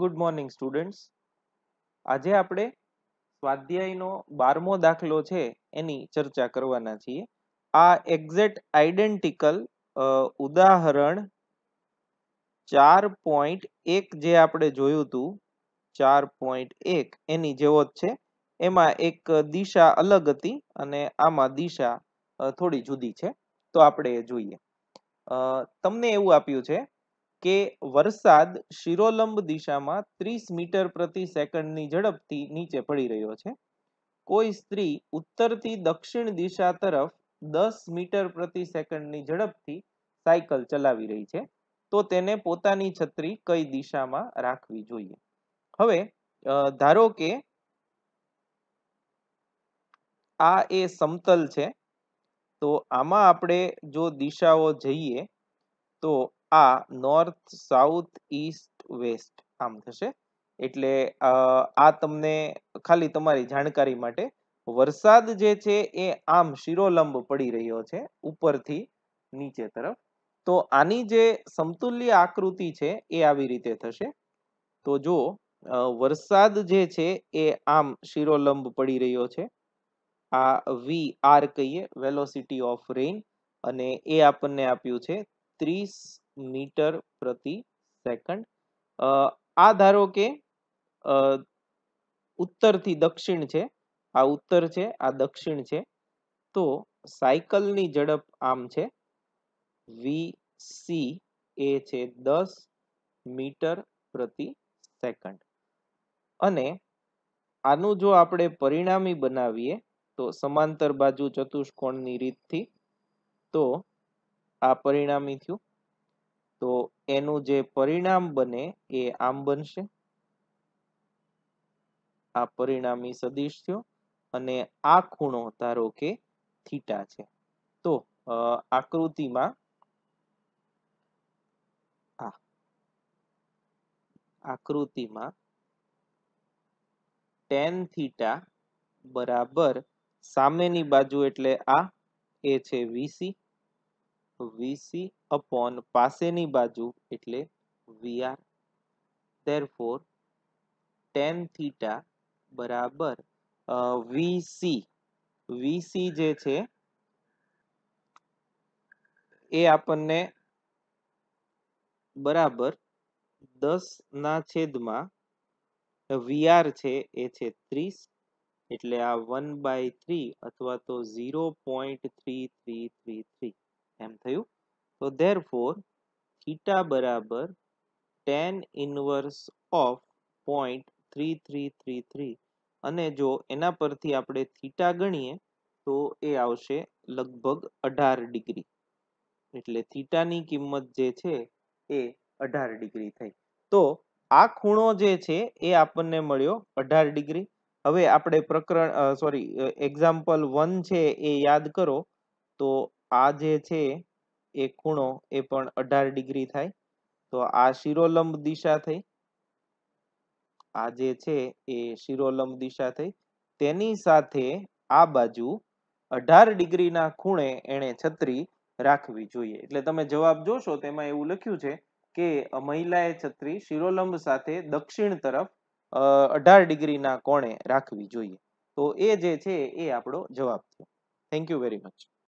good morning students આજે આપણે સ્વાધ્યાયનો બારમો દાખલો છે એની ચર્ચા કરવાના છીએ આ એક્ઝેક્ટ આઈડેન્ટિકલ ઉદાહરણ ચાર પોઈન્ટ એક જે આપણે જોયું હતું ચાર પોઈન્ટ એક એની જેવો જ છે એમાં એક દિશા અલગ હતી અને આમાં દિશા થોડી જુદી છે તો આપણે એ જોઈએ તમને એવું આપ્યું છે કે વરસાદ શિરોલંબ દિશામાં ત્રીસ મીટર પ્રતિ સેકન્ડની ઝડપથી નીચે પડી રહ્યો છે કોઈ સ્ત્રી ઉત્તરથી દક્ષિણ દિશા તરફ દસ મીટર પ્રતિ સેકન્ડની ઝડપથી સાયકલ ચલાવી રહી છે તો તેને પોતાની છત્રી કઈ દિશામાં રાખવી જોઈએ હવે ધારો કે આ એ સમતલ છે તો આમાં આપણે જો દિશાઓ જઈએ તો આ નોર્થ સાઉથ ઈસ્ટ વેસ્ટ આમ થશે એટલે આ તમને ખાલી તમારી જાણકારી માટે વરસાદ જે છે એ આમ શિરોલંબ પડી રહ્યો છે ઉપરથી નીચે તરફ તો આની જે સમતુલ્ય આકૃતિ છે એ આવી રીતે થશે તો જો વરસાદ જે છે એ આમ શિરોલંબ પડી રહ્યો છે આ વી આર કહીએ વેલોસિટી ઓફ રેઇન અને એ આપણને આપ્યું છે ત્રીસ મીટર પ્રતિ સેકન્ડ આ ધારો કે ઉત્તરથી દક્ષિણ છે આ ઉત્તર છે આ દક્ષિણ છે તો સાયકલની ઝડપ આમ છે વી સી એ છે દસ મીટર પ્રતિ સેકન્ડ અને આનું જો આપણે પરિણામી બનાવીએ તો સમાંતર બાજુ ચતુષ્કોણની રીતથી તો આ પરિણામી થયું તો એનું જે પરિણામ બને એ આમ બનશે આ પરિણામી સદિશ થયો અને આ ખૂણો ધારો કે થીટા છે તો આકૃતિમાં આકૃતિમાં ટેન થીટા બરાબર સામેની બાજુ એટલે આ એ છે વીસી વીસી અપોન પાસેની બાજુ એટલે વીઆર therefore tan થીટા બરાબર વીસી વીસી જે છે એ આપણને બરાબર દસ ના છેદમાં વીઆર છે એ છે ત્રીસ એટલે આ વન બાય થ્રી અથવા તો zero point three three three three therefore, theta બરાબર tan inverse of 0.3333 અને જો એના પરથી આપણે થીટા ગણીએ તો એ આવશે લગભગ અઢાર ડિગ્રી એટલે થીટાની કિંમત જે છે એ અઢાર ડિગ્રી થઈ તો આ ખૂણો જે છે એ આપણને મળ્યો અઢાર ડિગ્રી હવે આપણે પ્રકરણ સોરી એક્ઝામ્પલ વન છે એ યાદ કરો તો આ જે છે એ ખૂણો એ પણ અઢાર ડિગ્રી થાય તો આ શિરોલંબ દિશા થઈ આ જે છે એ શિરોલંબ દિશા થઈ તેની સાથે આ બાજુ અઢાર ડિગ્રીના ખૂણે એને છત્રી રાખવી જોઈએ એટલે તમે જવાબ જોશો તેમાં એવું લખ્યું છે કે મહિલાએ છત્રી શિરોલંબ સાથે દક્ષિણ તરફ અઢાર ડિગ્રીના કોણે રાખવી જોઈએ તો એ જે છે એ આપણો જવાબ થયો થેન્ક યુ વેરી મચ